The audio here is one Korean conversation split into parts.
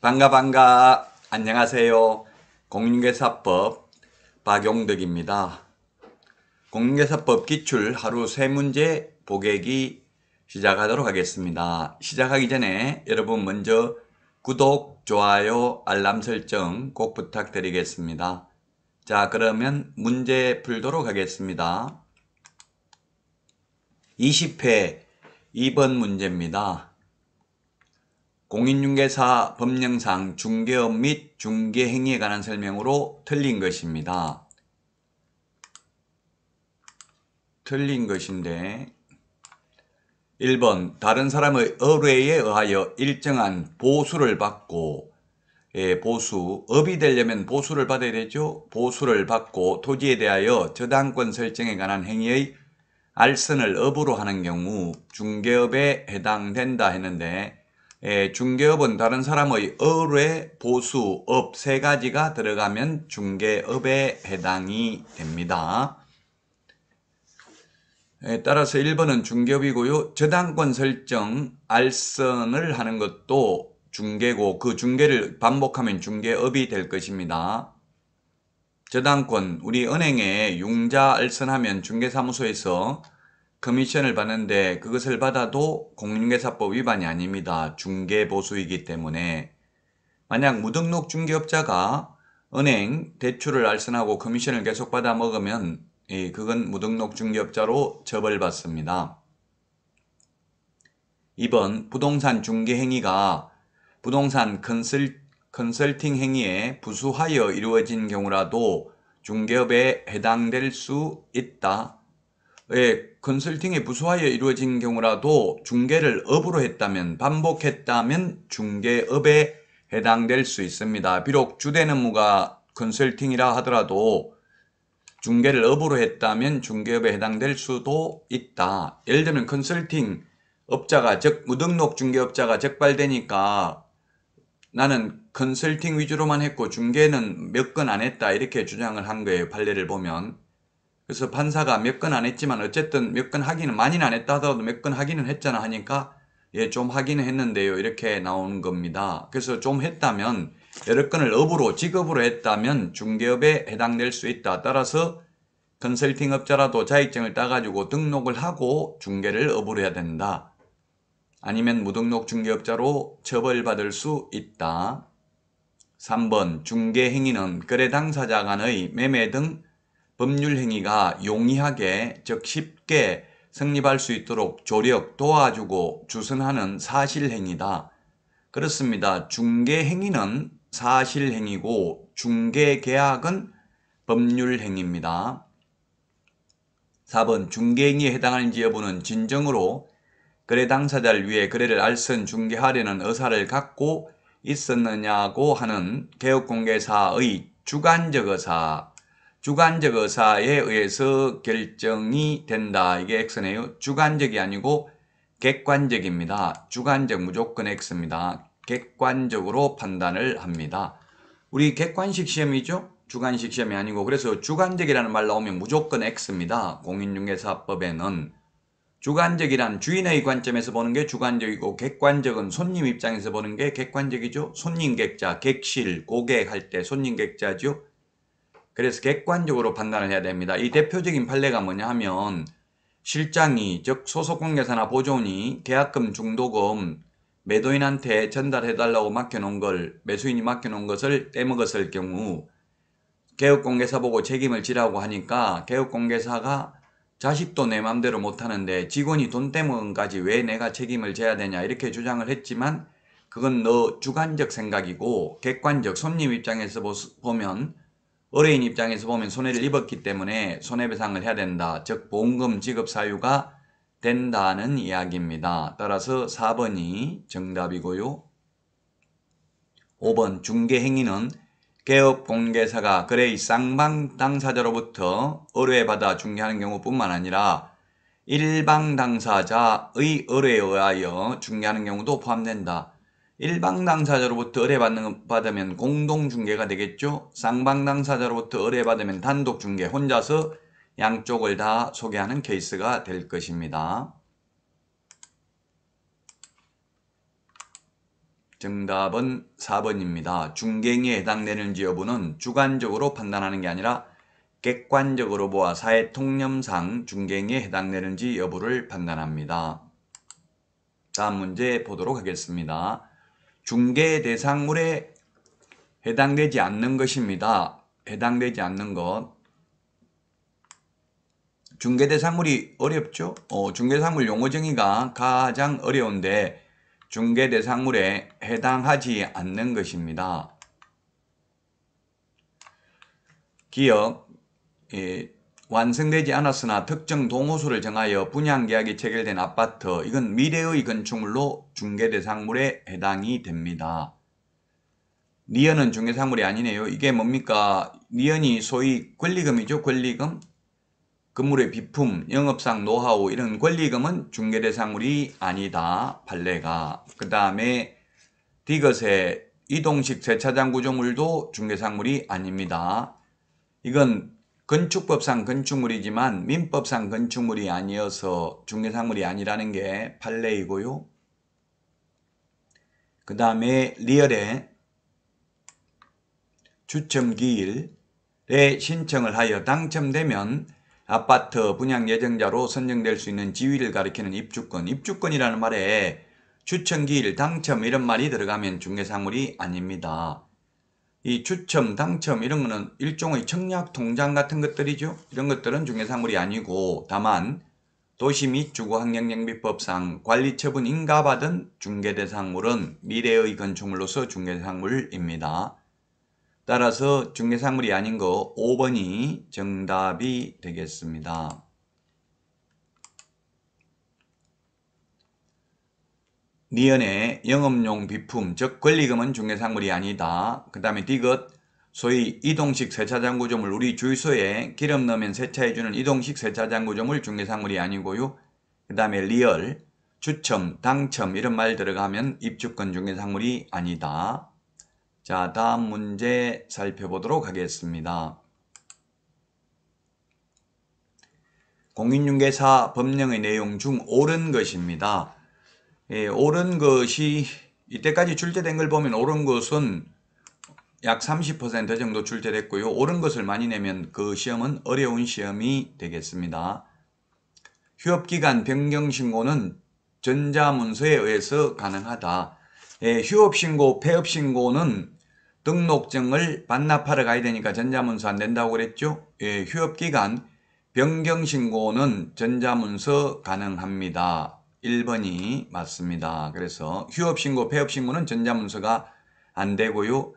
반가 반가 안녕하세요 공인계사법 박용덕입니다 공인계사법 기출 하루 세문제 보객이 시작하도록 하겠습니다 시작하기 전에 여러분 먼저 구독, 좋아요, 알람 설정 꼭 부탁드리겠습니다. 자 그러면 문제 풀도록 하겠습니다. 20회 2번 문제입니다. 공인중개사 법령상 중개업 및 중개행위에 관한 설명으로 틀린 것입니다. 틀린 것인데 1번 다른 사람의 의뢰에 의하여 일정한 보수를 받고 예, 보수 업이 되려면 보수를 받아야 되죠. 보수를 받고 토지에 대하여 저당권 설정에 관한 행위의 알선을 업으로 하는 경우 중개업에 해당된다 했는데 예, 중개업은 다른 사람의 의뢰, 보수, 업 세 가지가 들어가면 중개업에 해당이 됩니다. 따라서 1번은 중개업이고요 저당권 설정 알선을 하는 것도 중개고 그 중개를 반복하면 중개업이 될 것입니다. 저당권 우리 은행에 융자 알선하면 중개사무소에서 커미션을 받는데 그것을 받아도 공인중개사법 위반이 아닙니다. 중개보수이기 때문에 만약 무등록 중개업자가 은행 대출을 알선하고 커미션을 계속 받아 먹으면 예, 그건 무등록 중개업자로 처벌받습니다. 2번 부동산 중개 행위가 부동산 컨설, 컨설팅 행위에 부수하여 이루어진 경우라도 중개업에 해당될 수 있다. 예, 컨설팅에 부수하여 이루어진 경우라도 중개를 업으로 했다면 반복했다면 중개업에 해당될 수 있습니다. 비록 주된 업무가 컨설팅이라 하더라도 중개를 업으로 했다면 중개업에 해당될 수도 있다. 예를 들면 컨설팅 업자가 즉 무등록 중개업자가 적발되니까 나는 컨설팅 위주로만 했고 중개는 몇 건 안 했다 이렇게 주장을 한 거예요. 판례를 보면. 그래서 판사가 몇 건 안 했지만 어쨌든 몇 건 하기는 많이는 안 했다 하더라도 몇 건 하기는 했잖아 하니까 예, 좀 하기는 했는데요. 이렇게 나오는 겁니다. 그래서 좀 했다면 여러 건을 업으로 직업으로 했다면 중개업에 해당될 수 있다. 따라서 컨설팅업자라도 자격증을 따가지고 등록을 하고 중개를 업으로 해야 된다. 아니면 무등록 중개업자로 처벌받을 수 있다. 3번 중개행위는 거래 당사자 간의 매매 등 법률행위가 용이하게 즉 쉽게 성립할 수 있도록 조력, 도와주고 주선하는 사실행위다. 그렇습니다. 중개행위는 사실행위고 중개계약은 법률행위입니다. 4번 중개행위에 해당하는지 여부는 진정으로 거래 당사자를 위해 거래를 알선 중개하려는 의사를 갖고 있었느냐고 하는 개업공개사의 주관적 의사, 주관적 의사에 의해서 결정이 된다. 이게 X네요. 주관적이 아니고 객관적입니다. 주관적 무조건 X입니다. 객관적으로 판단을 합니다. 우리 객관식 시험이죠? 주관식 시험이 아니고 그래서 주관적이라는 말 나오면 무조건 X입니다. 공인중개사법에는 주관적이란 주인의 관점에서 보는 게 주관적이고 객관적은 손님 입장에서 보는 게 객관적이죠. 손님 객자, 객실, 고객 할 때 손님 객자죠. 그래서 객관적으로 판단을 해야 됩니다. 이 대표적인 판례가 뭐냐 하면 실장이 즉 소속공개사나 보존이 계약금 중도금 매도인한테 전달해달라고 맡겨놓은 걸 매수인이 맡겨놓은 것을 떼먹었을 경우 개업공개사 보고 책임을 지라고 하니까 개업공개사가 자식도 내 맘대로 못하는데 직원이 돈 때문까지 왜 내가 책임을 져야 되냐 이렇게 주장을 했지만 그건 너 주관적 생각이고 객관적 손님 입장에서 보면 어뢰인 입장에서 보면 손해를 입었기 때문에 손해배상을 해야 된다. 즉 보험금 지급 사유가 된다는 이야기입니다. 따라서 4번이 정답이고요. 5번 중개행위는 개업 공개사가 거래의 쌍방 당사자로부터 의뢰받아 중개하는 경우뿐만 아니라 일방 당사자의 의뢰에 의하여 중개하는 경우도 포함된다. 일방 당사자로부터 의뢰받으면 공동 중개가 되겠죠. 쌍방 당사자로부터 의뢰받으면 단독 중개 혼자서 양쪽을 다 소개하는 케이스가 될 것입니다. 정답은 4번입니다. 중갱에 해당되는지 여부는 주관적으로 판단하는 게 아니라 객관적으로 보아 사회 통념상 중갱에 해당되는지 여부를 판단합니다. 다음 문제 보도록 하겠습니다. 중개 대상물에 해당되지 않는 것입니다. 해당되지 않는 것. 중개대상물이 어렵죠? 어, 중개대상물 용어정의가 가장 어려운데 중개대상물에 해당하지 않는 것입니다. 기업, 예, 완성되지 않았으나 특정 동호수를 정하여 분양계약이 체결된 아파트, 이건 미래의 건축물로 중개대상물에 해당이 됩니다. 니언은 중개상물이 아니네요. 이게 뭡니까? 니언이 소위 권리금이죠. 권리금. 건물의 비품, 영업상 노하우 이런 권리금은 중개대상물이 아니다. 판례가. 그 다음에 디귿의 이동식 세차장 구조물도 중개상물이 아닙니다. 이건 건축법상 건축물이지만 민법상 건축물이 아니어서 중개상물이 아니라는 게 판례이고요. 그 다음에 리얼의 추첨기일에 신청을 하여 당첨되면 아파트 분양 예정자로 선정될 수 있는 지위를 가리키는 입주권, 입주권이라는 말에 추첨기일, 당첨 이런 말이 들어가면 중개사물이 아닙니다. 이 추첨, 당첨 이런 거는 일종의 청약통장 같은 것들이죠. 이런 것들은 중개사물이 아니고 다만 도시 및 주거환경정비법상 관리처분 인가받은 중개대상물은 미래의 건축물로서 중개상물입니다. 따라서 중개상물이 아닌 거 5번이 정답이 되겠습니다. 니언의 영업용 비품 즉 권리금은 중개상물이 아니다. 그 다음에 디귿 소위 이동식 세차장구점을 우리 주유소에 기름 넣으면 세차해주는 이동식 세차장구점을 중개상물이 아니고요. 그 다음에 리얼, 주첨 당첨 이런 말 들어가면 입주권 중개상물이 아니다. 자, 다음 문제 살펴보도록 하겠습니다. 공인중개사 법령의 내용 중 옳은 것입니다. 예, 옳은 것이 이때까지 출제된 걸 보면 옳은 것은 약 30% 정도 출제됐고요. 옳은 것을 많이 내면 그 시험은 어려운 시험이 되겠습니다. 휴업기간 변경신고는 전자문서에 의해서 가능하다. 예, 휴업신고, 폐업신고는 등록증을 반납하러 가야 되니까 전자문서 안 된다고 그랬죠? 예, 휴업기간 변경신고는 전자문서 가능합니다. 1번이 맞습니다. 그래서 휴업신고, 폐업신고는 전자문서가 안 되고요.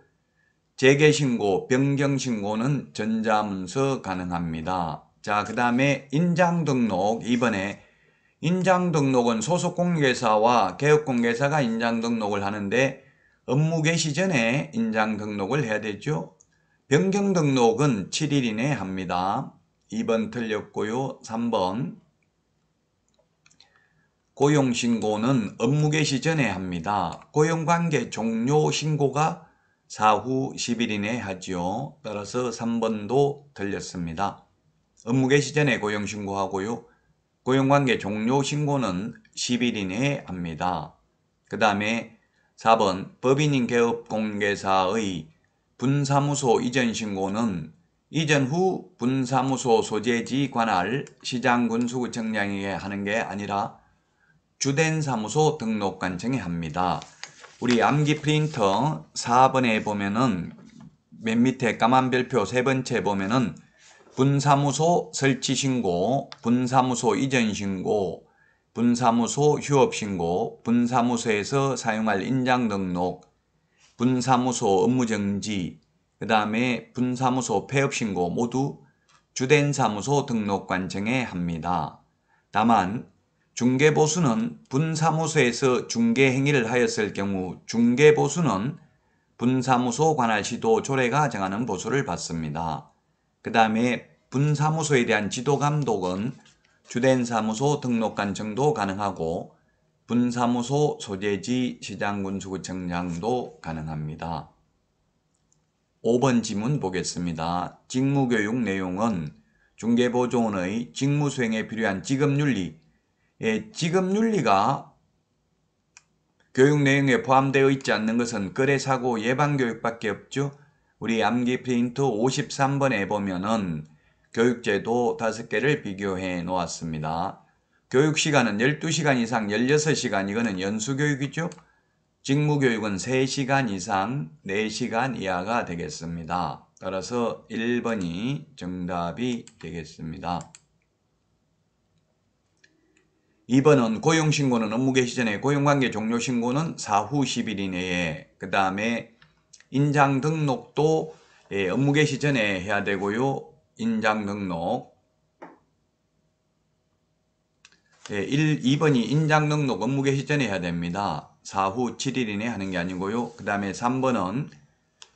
재개신고, 변경신고는 전자문서 가능합니다. 자, 그 다음에 인장등록 이번에 인장등록은 소속공개사와 개업공개사가 인장등록을 하는데 업무 개시 전에 인장 등록을 해야 되죠. 변경 등록은 7일 이내에 합니다. 2번 틀렸고요. 3번 고용신고는 업무 개시 전에 합니다. 고용관계 종료 신고가 사후 10일 이내에 하지요. 따라서 3번도 틀렸습니다. 업무 개시 전에 고용신고하고요. 고용관계 종료 신고는 10일 이내에 합니다. 그 다음에 4번 법인인 개업 공개사의 분사무소 이전 신고는 이전 후 분사무소 소재지 관할 시장군수구청장에게 하는 게 아니라 주된 사무소 등록관청에 합니다. 우리 암기 프린터 4번에 보면은 맨 밑에 까만 별표 세 번째 보면은 분사무소 설치 신고, 분사무소 이전 신고, 분사무소 휴업신고, 분사무소에서 사용할 인장 등록, 분사무소 업무정지, 그 다음에 분사무소 폐업신고 모두 주된 사무소 등록관청에 합니다. 다만 중개보수는 분사무소에서 중개행위를 하였을 경우 중개보수는 분사무소 관할 시도 조례가 정하는 보수를 받습니다. 그 다음에 분사무소에 대한 지도감독은 주된 사무소 등록관 청도 가능하고 분사무소 소재지 시장군수구청장도 가능합니다. 5번 지문 보겠습니다. 직무교육 내용은 중개보조원의 직무수행에 필요한 직업윤리 예, 직업윤리가 교육 내용에 포함되어 있지 않는 것은 거래사고 예방교육밖에 없죠. 우리 암기 프린트 53번에 보면은 교육제도 5개를 비교해 놓았습니다. 교육시간은 12시간 이상 16시간 이거는 연수교육이죠. 직무교육은 3시간 이상 4시간 이하가 되겠습니다. 따라서 1번이 정답이 되겠습니다. 2번은 고용신고는 업무 개시 전에 고용관계 종료 신고는 사후 10일 이내에 그 다음에 인장 등록도 예, 업무 개시 전에 해야 되고요. 인장 등록 예, 1, 2번이 인장 등록 업무 개시 전에 해야 됩니다. 4후 7일 이내 하는 게 아니고요. 그 다음에 3번은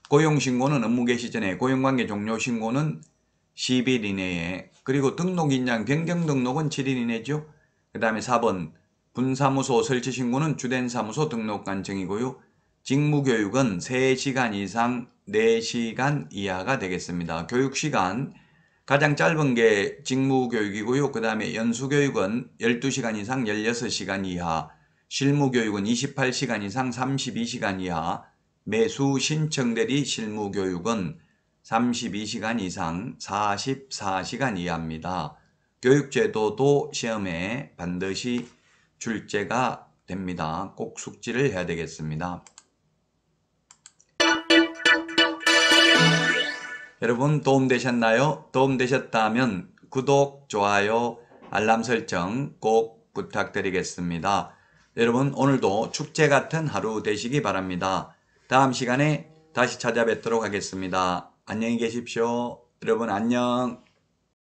고용신고는 업무 개시 전에 고용관계 종료 신고는 10일 이내에 그리고 등록 인장 변경 등록은 7일 이내죠. 그 다음에 4번 분사무소 설치 신고는 주된 사무소 등록 간청이고요. 직무교육은 3시간 이상 4시간 이하가 되겠습니다. 교육시간 가장 짧은 게 직무교육이고요. 그 다음에 연수교육은 12시간 이상 16시간 이하, 실무교육은 28시간 이상 32시간 이하, 매수 신청 대리 실무교육은 32시간 이상 44시간 이하입니다. 교육제도도 시험에 반드시 출제가 됩니다. 꼭 숙지를 해야 되겠습니다. 여러분 도움 되셨나요? 도움 되셨다면 구독, 좋아요, 알람 설정 꼭 부탁드리겠습니다. 여러분 오늘도 축제 같은 하루 되시기 바랍니다. 다음 시간에 다시 찾아뵙도록 하겠습니다. 안녕히 계십시오. 여러분 안녕.